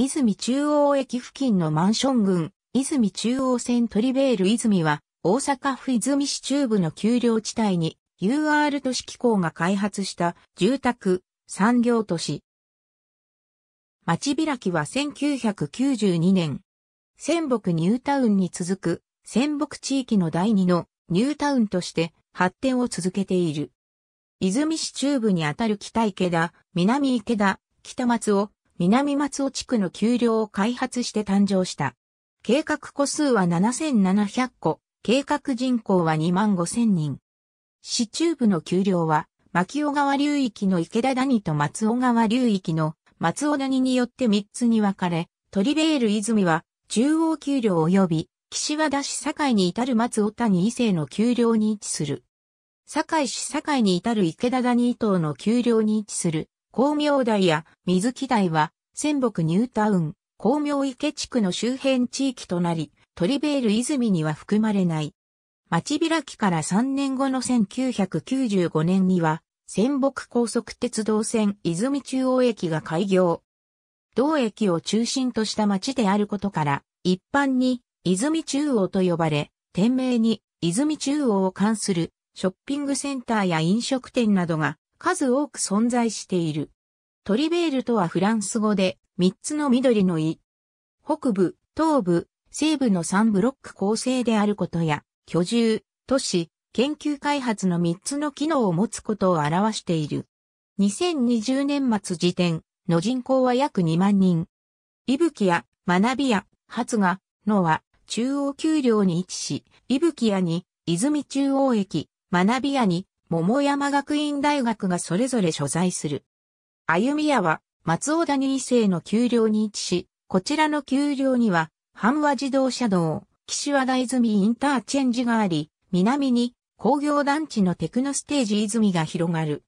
泉中央駅付近のマンション群、泉中央線トリベール泉は、大阪府泉市中部の丘陵地帯に、UR 都市機構が開発した住宅、産業都市。町開きは1992年、仙北ニュータウンに続く、仙北地域の第二のニュータウンとして発展を続けている。泉市中部にあたる北池田、南池田、北松尾、南松尾地区の丘陵を開発して誕生した。計画個数は7700個、計画人口は2万5000人。市中部の丘陵は、牧尾川流域の池田谷と松尾川流域の松尾谷によって3つに分かれ、トリベール泉は中央丘陵及び岸和田市境に至る松尾谷伊勢の丘陵に位置する。堺市堺に至る池田谷伊東の丘陵に位置する光明台や水木台は、仙北ニュータウン、光明池地区の周辺地域となり、トリベール泉には含まれない。町開きから3年後の1995年には、仙北高速鉄道線泉中央駅が開業。同駅を中心とした町であることから、一般に泉中央と呼ばれ、店名に泉中央を関するショッピングセンターや飲食店などが数多く存在している。トリベールとはフランス語で3つの緑の意。北部、東部、西部の3ブロック構成であることや、居住、都市、研究開発の3つの機能を持つことを表している。2020年末時点の人口は約2万人。ア、吹や学びや発芽のは中央丘陵に位置し、ブ吹屋に泉中央駅、学びアに桃山学院大学がそれぞれ所在する。歩み屋は、松尾谷二世の丘陵に位置し、こちらの丘陵には、阪和自動車道、岸和田泉インターチェンジがあり、南に工業団地のテクノステージ泉が広がる。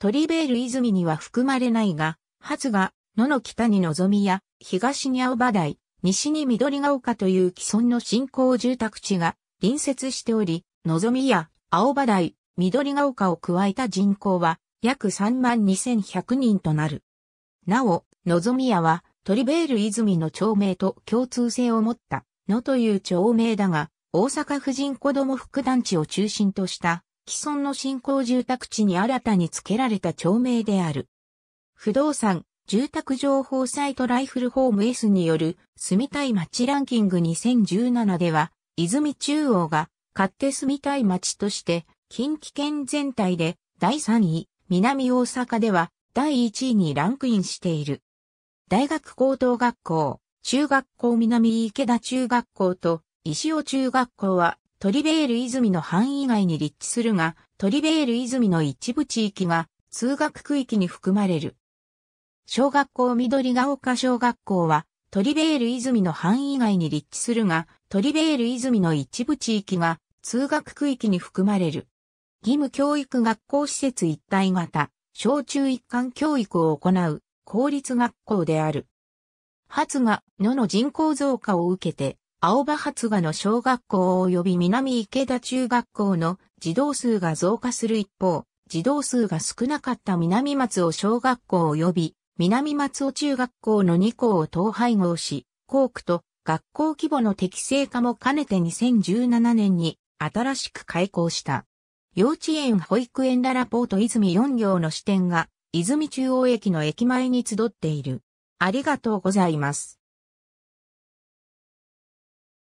トリベール泉には含まれないが、ずが野の北に望みや、東に青葉台、西に緑が丘という既存の新興住宅地が隣接しており、望みや青葉台、緑が丘を加えた人口は約32,100万人となる。なお、のぞみやはトリベール泉の町名と共通性を持ったのという町名だが、大阪婦人子供副団地を中心とした既存の新興住宅地に新たに付けられた町名である。不動産、住宅情報サイトライフルホーム S による住みたい街ランキング2017では、泉中央が買って住みたい街として、近畿圏全体で第3位、南大阪では第1位にランクインしている。大学高等学校、中学校南池田中学校と石尾中学校はトリベール泉の範囲外に立地するが、トリベール泉の一部地域が通学区域に含まれる。小学校緑ヶ丘小学校はトリベール泉の範囲外に立地するが、トリベール泉の一部地域が通学区域に含まれる。義務教育学校施設一体型、小中一貫教育を行う公立学校である。発芽、野の人口増加を受けて、青葉発芽の小学校及び南池田中学校の児童数が増加する一方、児童数が少なかった南松尾小学校及び南松尾中学校の2校を統廃合し、校区と学校規模の適正化も兼ねて2017年に新しく開校した。幼稚園保育園ララポート泉4行の支店が泉中央駅の駅前に集っている。ありがとうございます。